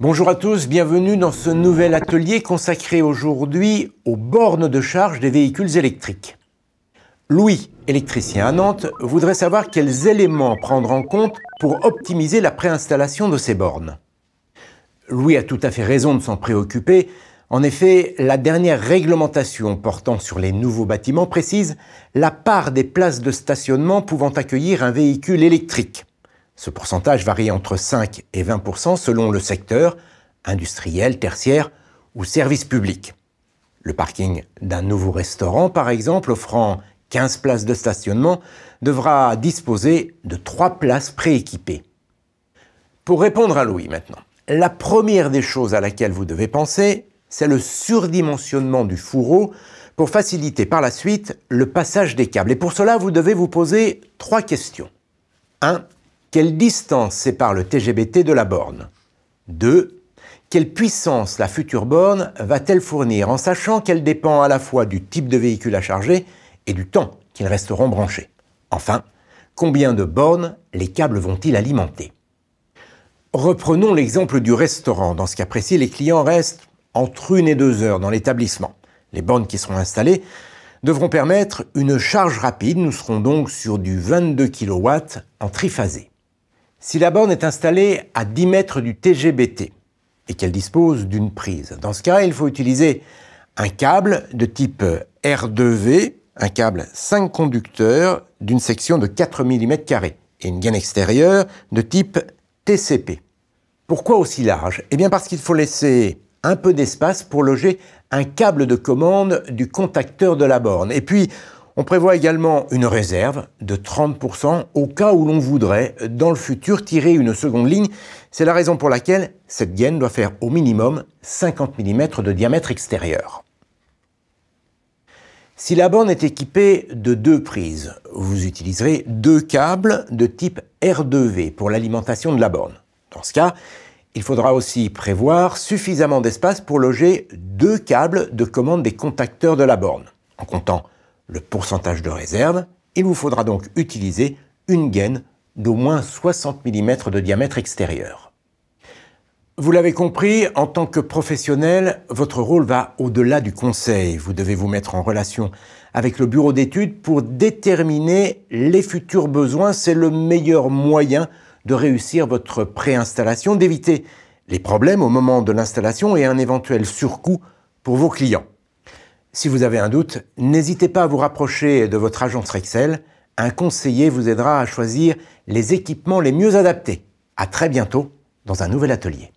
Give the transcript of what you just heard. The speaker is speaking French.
Bonjour à tous, bienvenue dans ce nouvel atelier consacré aujourd'hui aux bornes de charge des véhicules électriques. Louis, électricien à Nantes, voudrait savoir quels éléments prendre en compte pour optimiser la préinstallation de ces bornes. Louis a tout à fait raison de s'en préoccuper. En effet, la dernière réglementation portant sur les nouveaux bâtiments précise la part des places de stationnement pouvant accueillir un véhicule électrique. Ce pourcentage varie entre 5 et 20 selon le secteur, industriel, tertiaire ou service public. Le parking d'un nouveau restaurant, par exemple, offrant 15 places de stationnement, devra disposer de 3 places prééquipées. Pour répondre à Louis maintenant, la première des choses à laquelle vous devez penser, c'est le surdimensionnement du fourreau pour faciliter par la suite le passage des câbles. Et pour cela, vous devez vous poser 3 questions. 1. Quelle distance sépare le TGBT de la borne 2. Quelle puissance la future borne va-t-elle fournir en sachant qu'elle dépend à la fois du type de véhicule à charger et du temps qu'ils resteront branchés Enfin, combien de bornes les câbles vont-ils alimenter Reprenons l'exemple du restaurant. Dans ce cas précis, les clients restent entre une et deux heures dans l'établissement. Les bornes qui seront installées devront permettre une charge rapide. Nous serons donc sur du 22 kW en triphasé. Si la borne est installée à 10 mètres du TGBT et qu'elle dispose d'une prise, dans ce cas, il faut utiliser un câble de type R2V, un câble 5 conducteurs d'une section de 4 mm et une gaine extérieure de type TCP. Pourquoi aussi large Eh bien parce qu'il faut laisser un peu d'espace pour loger un câble de commande du contacteur de la borne. Et puis, on prévoit également une réserve de 30% au cas où l'on voudrait, dans le futur, tirer une seconde ligne. C'est la raison pour laquelle cette gaine doit faire au minimum 50 mm de diamètre extérieur. Si la borne est équipée de deux prises, vous utiliserez deux câbles de type R2V pour l'alimentation de la borne. Dans ce cas, il faudra aussi prévoir suffisamment d'espace pour loger deux câbles de commande des contacteurs de la borne, en comptant le pourcentage de réserve, il vous faudra donc utiliser une gaine d'au moins 60 mm de diamètre extérieur. Vous l'avez compris, en tant que professionnel, votre rôle va au-delà du conseil. Vous devez vous mettre en relation avec le bureau d'études pour déterminer les futurs besoins. C'est le meilleur moyen de réussir votre préinstallation, d'éviter les problèmes au moment de l'installation et un éventuel surcoût pour vos clients. Si vous avez un doute, n'hésitez pas à vous rapprocher de votre agence Rexel. Un conseiller vous aidera à choisir les équipements les mieux adaptés. À très bientôt dans un nouvel atelier.